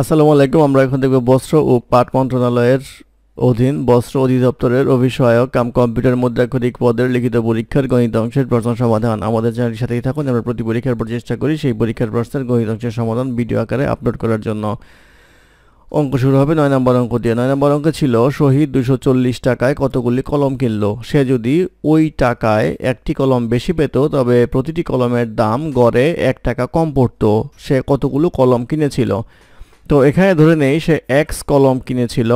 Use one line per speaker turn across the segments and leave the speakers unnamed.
আসসালামু আলাইকুম আমরা এখন দেখব বস্ত্র ও পাট মন্ত্রণালয়ের অধীন বস্ত্র অধিদপ্তরের অভিষয়ক কাম কম্পিউটার মুদ্রাক্ষরিক পদের লিখিত পরীক্ষার গণিত অংশের প্রশ্ন সমাধান আমাদের চ্যানেলের সাথেই থাকুন আমরা প্রতি পরীক্ষার পর চেষ্টা করি সেই পরীক্ষার প্রশ্নের গণিত অংশের সমাধান ভিডিও আকারে আপলোড করার জন্য অঙ্ক শুরু হবে নয় নম্বর অঙ্ক দিয়ে নয় নম্বর অঙ্ক ছিল শহীদ দুশো চল্লিশ টাকায় কতগুলি কলম কিনলো সে যদি ওই টাকায় একটি কলম বেশি পেত তবে প্রতিটি কলমের দাম গড়ে এক টাকা কম পড়তো সে কতগুলো কলম কিনেছিল তো এখানে ধরে নেই সে এক্স কলম কিনেছিল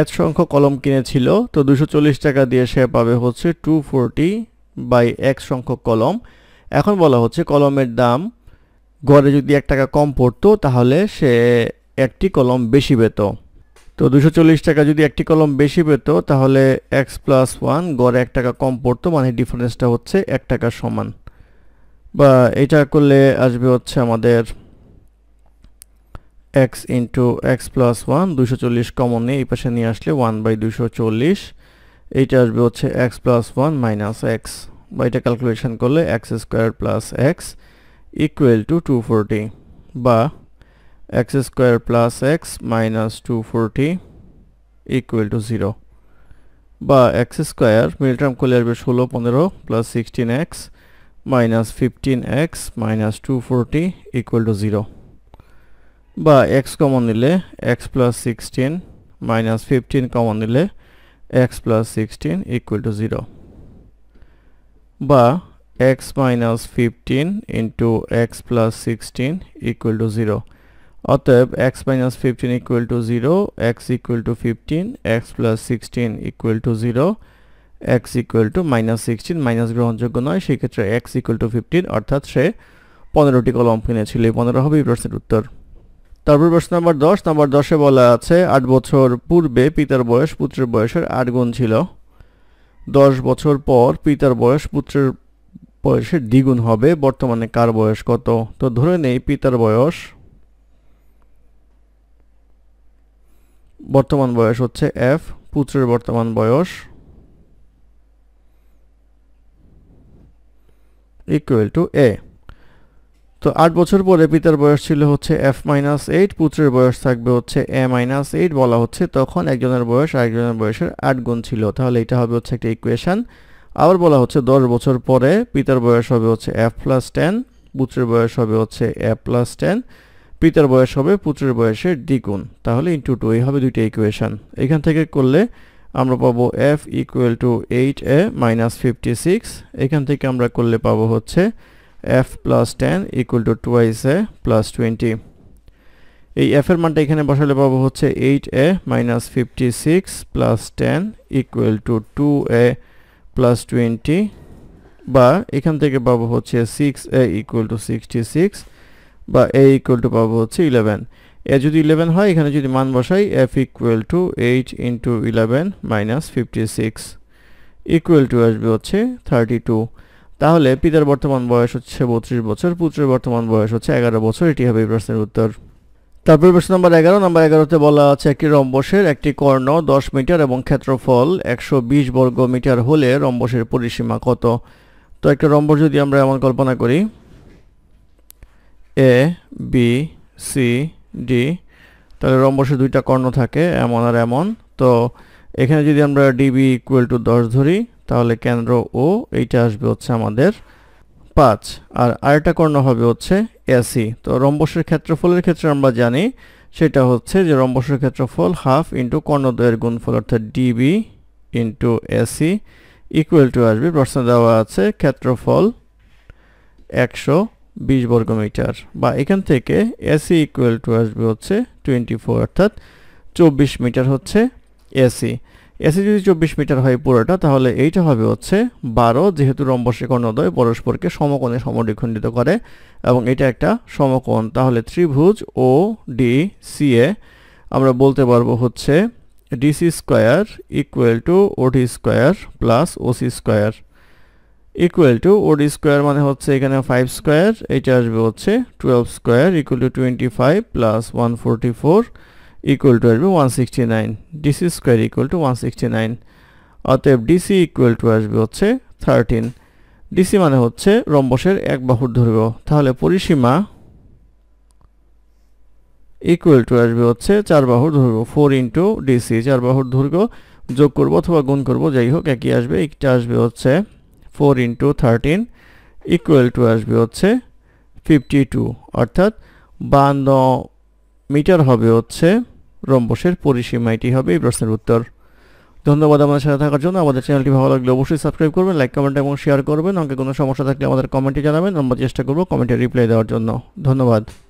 এত সংখ্যক কলম কিনেছিল তো দুশো টাকা দিয়ে সে পাবে হচ্ছে টু ফোরটি বাই এক্স সংখ্যক কলম এখন বলা হচ্ছে কলমের দাম গড়ে যদি এক টাকা কম পড়তো তাহলে সে একটি কলম বেশি পেত তো দুশো টাকা যদি একটি কলম বেশি পেত তাহলে এক্স প্লাস ওয়ান গড়ে এক টাকা কম পড়তো মানে ডিফারেন্সটা হচ্ছে এক টাকার সমান বা এটা করলে আসবে হচ্ছে আমাদের x into x plus one দুশো চল্লিশ কমন নিয়ে এই পাশে নিয়ে আসলে ওয়ান বাই দুশো চল্লিশ এইটা আসবে হচ্ছে x plus one minus x বা এটা ক্যালকুলেশন করলে x square plus x equal to two forty বা x square plus x minus two forty equal to zero বা এক্স স্কোয়ার মিলট্রাম করলে আসবে ষোলো পনেরো plus sixteen x minus 15x minus 240 equal to 0 বা x কমন নিলে x plus 16 minus 15 কমন নিলে x plus 16 equal to 0 বা x minus 15 into x plus 16 equal to 0 অতএব x minus 15 equal to 0 x equal to 15 x plus 16 equal to 0 x equal to minus sixteen minus গ্রহণযোগ্য নয় সেক্ষেত্রে ক্ষেত্রে equal to fifteen অর্থাৎ সে পনেরোটি কলম কিনেছিল এই পনেরো হবে এই প্রশ্নের উত্তর তারপর প্রশ্ন নম্বর দশ নম্বর দশে বলা আছে আট বছর পূর্বে পিতার বয়স পুত্রের বয়সের আট গুণ ছিল দশ বছর পর পিতার বয়স পুত্রের বয়সের দ্বিগুণ হবে বর্তমানে কার বয়স কত তো ধরে নেই পিতার বয়স বর্তমান বয়স হচ্ছে এফ পুত্রের বর্তমান বয়স ইকুয়াল টু এ তো আট বছর পরে পিতার বয়স ছিল হচ্ছে এফ মাইনাস এইট পুত্রের বয়স থাকবে হচ্ছে এ মাইনাস এইট বলা হচ্ছে তখন একজনের বয়স আরেকজনের বয়সের আট গুণ ছিল তাহলে এটা হবে হচ্ছে একটা ইকুয়েশান আবার বলা হচ্ছে দশ বছর পরে পিতার বয়স হবে হচ্ছে এফ প্লাস টেন পুত্রের বয়স হবে হচ্ছে এ প্লাস টেন পিতার বয়স হবে পুত্রের বয়সের দ্বিগুণ তাহলে ইন্টু টু এই হবে দুইটা ইকুয়েশান এখান থেকে করলে আমরা পাবো F equal to eight A minus fifty six এখান থেকে আমরা করলে পাবো হচ্ছে F plus ten equal to twice A plus twenty এই এফের মানটা এখানে বসালে পাবো হচ্ছে eight A minus fifty six plus ten equal to two A plus twenty বা এখান থেকে পাবো হচ্ছে six A equal to sixty six বা এ ইকুয়াল টু পাবো হচ্ছে ইলেভেন এ যদি ইলেভেন হয় এখানে যদি মান বসাই F equal to eight into eleven minus fifty six equal to আসবে হচ্ছে থার্টি টু তাহলে পিতার বর্তমান বয়স হচ্ছে বত্রিশ বছর পুত্রের বর্তমান বয়স হচ্ছে এগারো বছর এটি হবে এই প্রশ্নের উত্তর তারপর প্রশ্ন নম্বর এগারো নম্বর এগারোতে বলা আছে একটি রম্বসের একটি কর্ণ দশ মিটার এবং ক্ষেত্রফল একশো বিশ বর্গ মিটার হলে রম্বসের পরিসীমা কত তো একটা রম্বস যদি আমরা এমন কল্পনা করি এ বি সি ডি তাহলে রম্বসে দুইটা কর্ণ থাকে এমন আর এমন তো এখানে যদি আমরা ডিবি ইকুয়াল টু দশ ধরি তাহলে কেন্দ্র ও এইটা আসবে হচ্ছে আমাদের পাঁচ আর আরেকটা কর্ণ হবে হচ্ছে এসি তো রম্বসের ক্ষেত্রফলের ক্ষেত্রে আমরা জানি সেটা হচ্ছে যে রম্বসের ক্ষেত্রফল হাফ ইন্টু কর্ণদ্বয়ের গুণফল অর্থাৎ DB into AC equal to আসবে প্রশ্ন দেওয়া আছে ক্ষেত্রফল একশো বিশ মিটার বা এখান থেকে এসি ইকুয়াল টু আসবে হচ্ছে টোয়েন্টি ফোর অর্থাৎ চব্বিশ মিটার হচ্ছে এসি এসি যদি চব্বিশ মিটার হয় পুরোটা তাহলে এইটা হবে হচ্ছে বারো যেহেতু রম্বসে কর্ণদ্বয় পরস্পরকে সমকোণে সমদ্বিখণ্ডিত করে এবং এটা একটা সমকোণ তাহলে ত্রিভুজ ও ডি সি এ আমরা বলতে পারবো হচ্ছে DC square equal to OD square plus OC square equal to OD square মানে হচ্ছে এখানে ফাইভ স্কোয়ার এটা আসবে হচ্ছে twelve square equal to twenty five plus one forty four equal to আসবে one sixty nine DC square equal to one sixty nine অতএব DC equal to আসবে হচ্ছে থার্টিন ডিসি মানে হচ্ছে রম্বসের এক বাহুর দৈর্ঘ্য তাহলে পরিসীমা ইকুয়াল টু আসবে হচ্ছে চার বাহুর দৈর্ঘ্য ফোর ইন্টু ডিসি চার বাহুর দৈর্ঘ্য যোগ করবো অথবা গুণ করবো যাই হোক একই আসবে একটা আসবে হচ্ছে four into thirteen equal to আসবে হচ্ছে ফিফটি টু অর্থাৎ বান্ন মিটার হবে হচ্ছে রম্বসের পরিসীমা এটি হবে এই প্রশ্নের উত্তর ধন্যবাদ আমাদের সাথে থাকার জন্য আমাদের চ্যানেলটি ভালো লাগলে অবশ্যই সাবস্ক্রাইব করবেন লাইক কমেন্ট এবং শেয়ার করবেন অঙ্কে কোনো সমস্যা থাকলে আমাদের কমেন্টে জানাবেন আমরা চেষ্টা করব কমেন্টে রিপ্লাই দেওয়ার জন্য ধন্যবাদ